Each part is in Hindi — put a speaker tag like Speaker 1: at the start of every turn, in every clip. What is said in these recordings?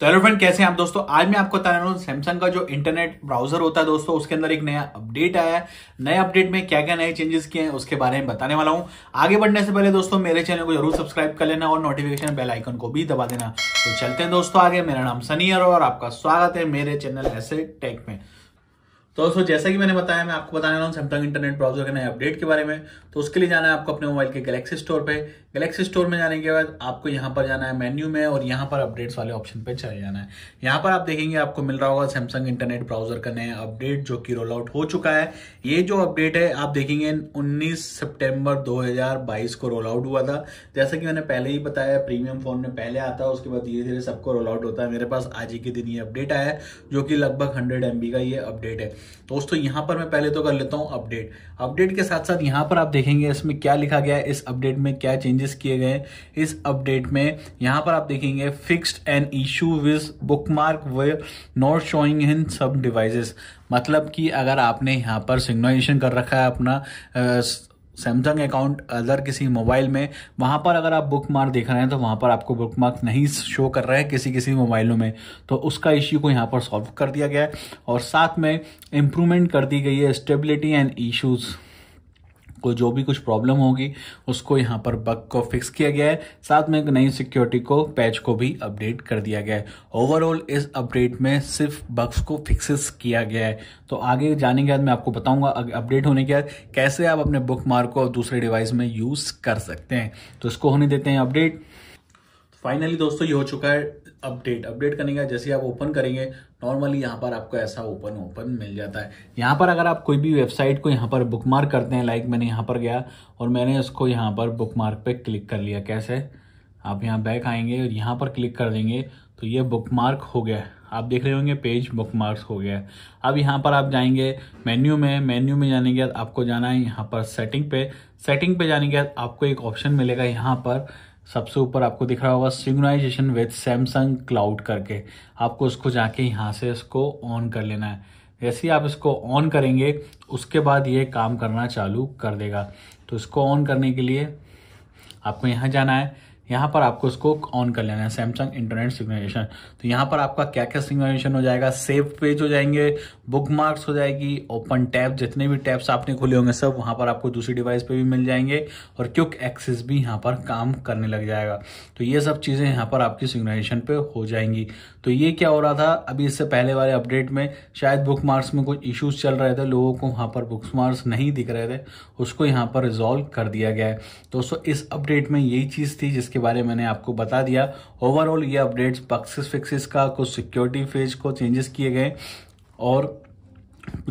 Speaker 1: तो हेलो फ्रेंड कैसे हैं आप दोस्तों आज मैं आपको बता रहा हूँ सैमसंग का जो इंटरनेट ब्राउजर होता है दोस्तों उसके अंदर एक नया अपडेट आया है नए अपडेट में क्या क्या नए चेंजेस किए हैं उसके बारे में बताने वाला हूँ आगे बढ़ने से पहले दोस्तों मेरे चैनल को जरूर सब्सक्राइब कर लेना और नोटिफिकेशन बेल आइकन को भी दबा देना तो चलते हैं दोस्तों आगे मेरा नाम सनी और आपका स्वागत है मेरे चैनल ऐसे टेक में तो दोस्तों जैसा कि मैंने बताया मैं आपको बताने वाला हूँ सैमसंग इंटरनेट ब्राउजर के नए अपडेट के बारे में तो उसके लिए जाना है आपको अपने मोबाइल के गैलेक्सी स्टोर पे गैलेक्सी स्टोर में जाने के बाद आपको यहाँ पर जाना है मेन्यू में और यहाँ पर अपडेट्स वाले ऑप्शन पे चले जाना है यहाँ पर आप देखेंगे आपको मिल रहा होगा सैमसंग इंटरनेट ब्राउजर का नया अपडेट जो कि रोल आउट हो चुका है ये जो अपडेट है आप देखेंगे उन्नीस सेप्टेम्बर दो को रोल आउट हुआ था जैसा कि मैंने पहले ही बताया प्रीमियम फोन में पहले आता है उसके बाद धीरे धीरे सबको रोल आउट होता है मेरे पास आज ही के दिन ये अपडेट आया है जो कि लगभग हंड्रेड एम का ये अपडेट है दोस्तों यहां पर मैं पहले तो कर लेता हूं अपडेट अपडेट के साथ साथ यहां पर आप देखेंगे इसमें क्या लिखा गया है इस अपडेट में क्या चेंजेस किए गए इस अपडेट में यहां पर आप देखेंगे fixed an issue with bookmark not showing in सब डिवाइसेस मतलब कि अगर आपने यहां पर सिग्नाइजेशन कर रखा है अपना सैमसंग अकाउंट अदर किसी मोबाइल में वहां पर अगर आप बुक मार्क देख रहे हैं तो वहां पर आपको बुक मार्क नहीं शो कर रहे हैं किसी किसी मोबाइलों में तो उसका इश्यू को यहाँ पर सॉल्व कर दिया गया है और साथ में इम्प्रूवमेंट कर दी गई है स्टेबिलिटी एंड इशूज़ को जो भी कुछ प्रॉब्लम होगी उसको यहाँ पर बग को फिक्स किया गया है साथ में एक नई सिक्योरिटी को पैच को भी अपडेट कर दिया गया है ओवरऑल इस अपडेट में सिर्फ बग्स को फिक्सेस किया गया है तो आगे जाने के बाद मैं आपको बताऊंगा अपडेट होने के बाद कैसे आप अपने बुक मार्क को दूसरे डिवाइस में यूज कर सकते हैं तो इसको होने देते हैं अपडेट फाइनली दोस्तों ये हो चुका है अपडेट अपडेट करने का जैसे आप ओपन करेंगे नॉर्मली यहाँ पर आपको ऐसा ओपन ओपन मिल जाता है यहाँ पर अगर आप कोई भी वेबसाइट को यहाँ पर बुकमार्क करते हैं लाइक मैंने यहाँ पर गया और मैंने उसको यहाँ पर बुकमार्क पे क्लिक कर लिया कैसे आप यहाँ बैक आएंगे और यहाँ पर क्लिक कर देंगे तो ये बुकमार्क हो गया आप देख रहे होंगे पेज मार्क्स हो गया है अब यहाँ पर आप जाएंगे मेन्यू में मेन्यू में जाने के बाद आपको जाना है यहाँ पर सेटिंग पे सेटिंग पे जाने के बाद आपको एक ऑप्शन मिलेगा यहाँ पर सबसे ऊपर आपको दिख रहा होगा सिग्नाइजेशन विथ सैमसंग क्लाउड करके आपको उसको जाके यहाँ से इसको ऑन कर लेना है जैसे ही आप इसको ऑन करेंगे उसके बाद ये काम करना चालू कर देगा तो इसको ऑन करने के लिए आपको यहाँ जाना है यहाँ पर आपको इसको ऑन कर लेना है सैमसंग इंटरनेट सिग्नलेशन तो यहाँ पर आपका क्या क्या सिग्नलेशन हो जाएगा सेव पेज हो जाएंगे बुक मार्क्स हो जाएगी ओपन टैब जितने भी टैब्स आपने खोले होंगे सब वहाँ पर आपको दूसरी डिवाइस पे भी मिल जाएंगे और क्यूक एक्सेस भी यहाँ पर काम करने लग जाएगा तो ये सब चीज़ें यहाँ पर आपकी सिग्नलेशन पे हो जाएंगी तो ये क्या हो रहा था अभी इससे पहले वाले अपडेट में शायद बुक मार्क्स में कुछ इश्यूज चल रहे थे लोगों को वहाँ पर बुक मार्क्स नहीं दिख रहे थे उसको यहाँ पर रिजॉल्व कर दिया गया है दोस्तों इस अपडेट में यही चीज़ थी जिसके बारे में मैंने आपको बता दिया ओवरऑल ये अपडेट्स पक्सिस फिक्सिस का कुछ सिक्योरिटी फेज को चेंजेस किए गए और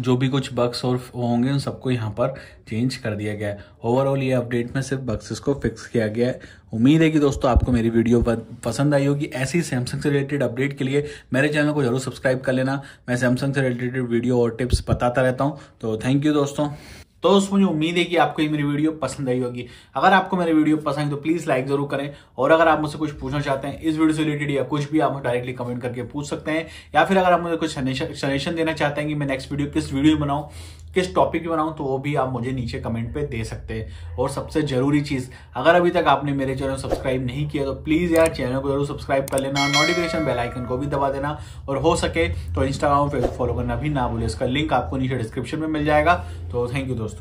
Speaker 1: जो भी कुछ बक्स और होंगे उन सबको यहाँ पर चेंज कर दिया गया है ओवरऑल ये अपडेट में सिर्फ बक्सेस को फिक्स किया गया है उम्मीद है कि दोस्तों आपको मेरी वीडियो पसंद आई होगी ऐसी सैमसंग से रिलेटेड अपडेट के लिए मेरे चैनल को जरूर सब्सक्राइब कर लेना मैं सैमसंग से रिलेटेड वीडियो और टिप्स बताता रहता हूँ तो थैंक यू दोस्तों तो दोस्त मुझे उम्मीद है कि आपको ये मेरी वीडियो पसंद आई होगी अगर आपको मेरी वीडियो पसंद है तो प्लीज लाइक जरूर करें और अगर आप मुझसे कुछ पूछना चाहते हैं इस वीडियो से रिलेटेड या कुछ भी आप डायरेक्टली कमेंट करके पूछ सकते हैं या फिर अगर आप मुझे कुछ सजेशन देना चाहते हैं कि मैं नेक्स्ट वीडियो किस वीडियो में बनाऊं किस टॉपिक की बनाऊँ तो वो भी आप मुझे नीचे कमेंट पे दे सकते हैं और सबसे ज़रूरी चीज़ अगर अभी तक आपने मेरे चैनल सब्सक्राइब नहीं किया तो प्लीज़ यार चैनल को जरूर सब्सक्राइब कर लेना नोटिफिकेशन बेल आइकन को भी दबा देना और हो सके तो इंस्टाग्राम फेसबुक फॉलो करना भी ना भूलें इसका लिंक आपको नीचे डिस्क्रिप्शन में मिल जाएगा तो थैंक यू दोस्तों